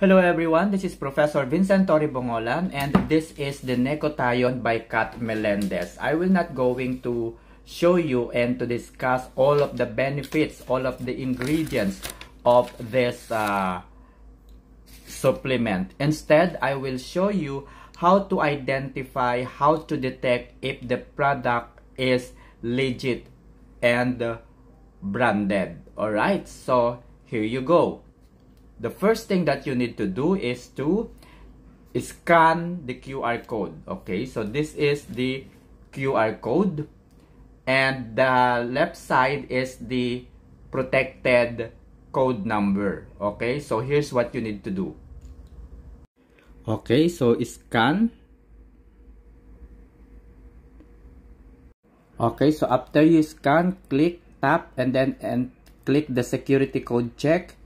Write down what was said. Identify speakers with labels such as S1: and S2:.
S1: Hello everyone, this is Professor Vincent Bongolan and this is the Necotayon by Kat Melendez. I will not going to show you and to discuss all of the benefits, all of the ingredients of this uh, supplement. Instead, I will show you how to identify, how to detect if the product is legit and branded. Alright, so here you go. the first thing that you need to do is to scan the QR code. Okay, so this is the QR code and the left side is the protected code number. Okay, so here's what you need to do. Okay, so scan. Okay, so after you scan, click, tap, and then and click the security code check